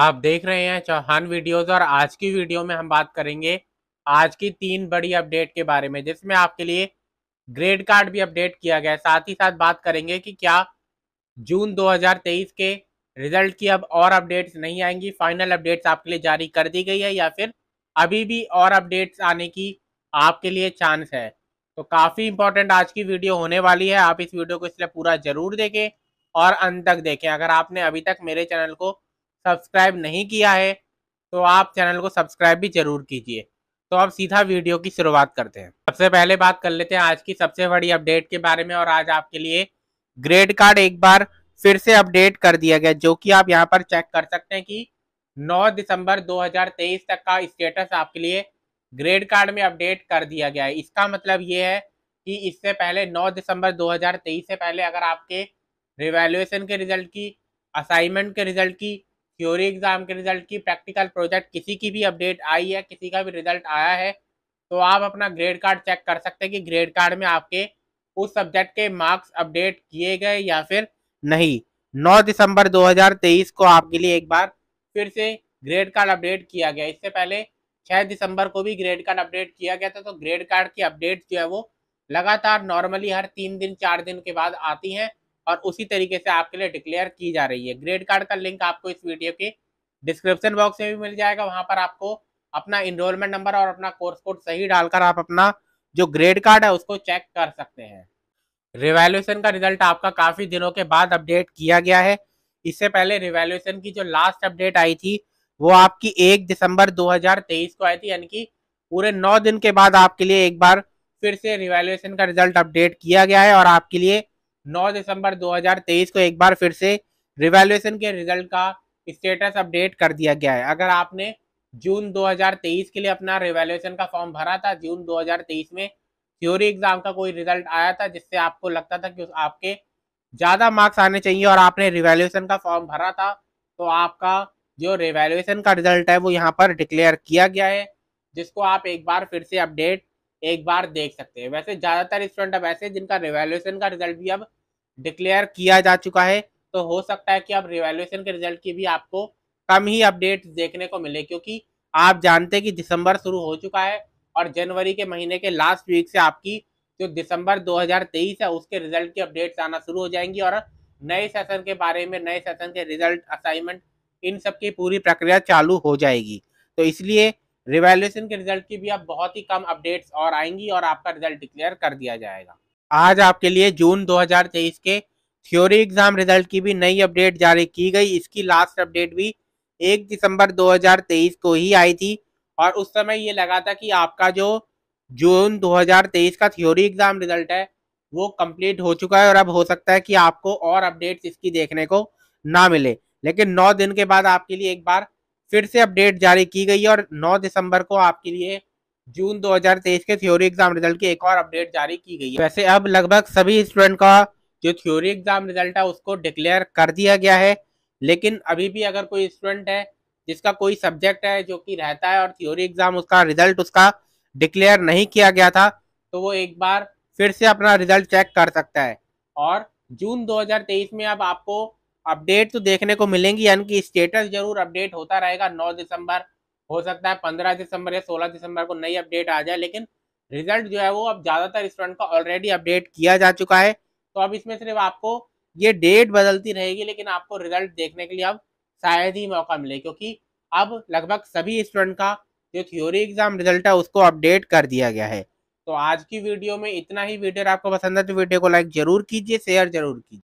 आप देख रहे हैं चौहान वीडियोस और आज की वीडियो में हम बात करेंगे आज की तीन बड़ी अपडेट के बारे में जिसमें आपके लिए ग्रेड कार्ड भी अपडेट किया गया है साथ ही साथ बात करेंगे कि क्या जून 2023 के रिजल्ट की अब और अपडेट्स नहीं आएंगी फाइनल अपडेट्स आपके लिए जारी कर दी गई है या फिर अभी भी और अपडेट्स आने की आपके लिए चांस है तो काफ़ी इंपॉर्टेंट आज की वीडियो होने वाली है आप इस वीडियो को इसलिए पूरा जरूर देखें और अंत तक देखें अगर आपने अभी तक मेरे चैनल को सब्सक्राइब नहीं किया है तो आप चैनल को सब्सक्राइब भी जरूर कीजिए तो अब सीधा वीडियो की शुरुआत करते हैं सबसे पहले बात कर लेते हैं आज की सबसे बड़ी अपडेट के बारे में और आज आपके लिए ग्रेड कार्ड एक बार फिर से अपडेट कर दिया गया जो कि आप यहाँ पर चेक कर सकते हैं कि 9 दिसंबर 2023 तक का स्टेटस आपके लिए ग्रेड कार्ड में अपडेट कर दिया गया है इसका मतलब ये है कि इससे पहले 9 दिसंबर 2023 से पहले अगर आपके रिवेल्युएशन के रिजल्ट की असाइनमेंट के रिजल्ट की थ्योरी एग्जाम के रिजल्ट की प्रैक्टिकल प्रोजेक्ट किसी की भी अपडेट आई है किसी का भी रिजल्ट आया है तो आप अपना ग्रेड कार्ड चेक कर सकते हैं कि ग्रेड कार्ड में आपके उस सब्जेक्ट के मार्क्स अपडेट किए गए या फिर नहीं नौ दिसंबर दो को आपके लिए एक बार फिर से ग्रेड कार्ड अपडेट किया गया इससे पहले छः दिसंबर को भी ग्रेड कार्ड अपडेट किया गया था तो ग्रेड कार्ड की अपडेट जो है वो लगातार नॉर्मली हर तीन दिन चार दिन के बाद आती हैं और उसी तरीके से आपके लिए डिक्लेयर की जा रही है ग्रेड कार्ड का लिंक आपको इस वीडियो के डिस्क्रिप्शन बॉक्स में भी मिल जाएगा वहां पर आपको अपना इनरोलमेंट नंबर और अपना कोर्स कोड सही डालकर आप अपना जो ग्रेड कार्ड है उसको चेक कर सकते हैं रिवेल्यूशन का रिजल्ट आपका काफ़ी दिनों के बाद अपडेट किया गया है इससे पहले रिवेल्यूशन की जो लास्ट अपडेट आई थी वो आपकी एक दिसंबर 2023 को आई थी यानी कि पूरे नौ दिन के बाद आपके लिए एक बार फिर से रिवेल्यूशन का रिजल्ट अपडेट किया गया है और आपके लिए 9 दिसंबर 2023 को एक बार फिर से रिवेल्युएशन के रिजल्ट का स्टेटस अपडेट कर दिया गया है अगर आपने जून 2023 के लिए अपना रिवेल्युएशन का फॉर्म भरा था जून 2023 में थ्योरी एग्जाम का कोई रिजल्ट आया था जिससे आपको लगता था कि आपके ज़्यादा मार्क्स आने चाहिए और आपने रिवेल्युएशन का फॉर्म भरा था तो आपका जो रिवेल्युएशन का रिजल्ट है वो यहाँ पर डिक्लेयर किया गया है जिसको आप एक बार फिर से अपडेट एक बार देख सकते हैं वैसे ज़्यादातर स्टूडेंट अब ऐसे जिनका रिवेल्युएशन का रिजल्ट भी अब डिक्लेयर किया जा चुका है तो हो सकता है कि अब रिवेल्यूशन के रिजल्ट की भी आपको कम ही अपडेट देखने को मिले क्योंकि आप जानते हैं कि दिसंबर शुरू हो चुका है और जनवरी के महीने के लास्ट वीक से आपकी जो दिसंबर 2023 है उसके रिजल्ट की अपडेट्स आना शुरू हो जाएंगी और नए सेशन के बारे में नए सेशन के रिजल्ट असाइनमेंट इन सब की पूरी प्रक्रिया चालू हो जाएगी तो इसलिए रिवेल्यूशन के रिजल्ट की भी अब बहुत ही कम अपडेट्स और आएंगी और आपका रिजल्ट डिक्लेयर कर दिया जाएगा आज आपके लिए जून 2023 के थ्योरी एग्जाम रिजल्ट की भी नई अपडेट जारी की गई इसकी लास्ट अपडेट भी एक दिसंबर 2023 को ही आई थी और उस समय ये लगा था कि आपका जो जून 2023 का थ्योरी एग्जाम रिजल्ट है वो कंप्लीट हो चुका है और अब हो सकता है कि आपको और अपडेट्स इसकी देखने को ना मिले लेकिन नौ दिन के बाद आपके लिए एक बार फिर से अपडेट जारी की गई और नौ दिसंबर को आपके लिए जून 2023 के थ्योरी एग्जाम रिजल्ट की एक और अपडेट जारी की गई है वैसे अब लगभग सभी स्टूडेंट का जो थ्योरी एग्जाम रिजल्ट है उसको डिक्लेयर कर दिया गया है लेकिन अभी भी अगर कोई स्टूडेंट है जिसका कोई सब्जेक्ट है जो कि रहता है और थ्योरी एग्जाम उसका रिजल्ट उसका डिक्लेयर नहीं किया गया था तो वो एक बार फिर से अपना रिजल्ट चेक कर सकता है और जून 2023 में अब आपको अपडेट तो देखने को मिलेंगी यानी कि स्टेटस जरूर अपडेट होता रहेगा 9 दिसंबर हो सकता है पंद्रह दिसंबर या सोलह दिसंबर को नई अपडेट आ जाए लेकिन रिजल्ट जो है वो अब ज़्यादातर स्टूडेंट का ऑलरेडी अपडेट किया जा चुका है तो अब इसमें सिर्फ आपको ये डेट बदलती रहेगी लेकिन आपको रिजल्ट देखने के लिए अब शायद ही मौका मिले क्योंकि अब लगभग सभी स्टूडेंट का जो थ्योरी एग्जाम रिजल्ट है उसको अपडेट कर दिया गया है तो आज की वीडियो में इतना ही वीडियो आपको पसंद है तो वीडियो को लाइक जरूर कीजिए शेयर जरूर कीजिए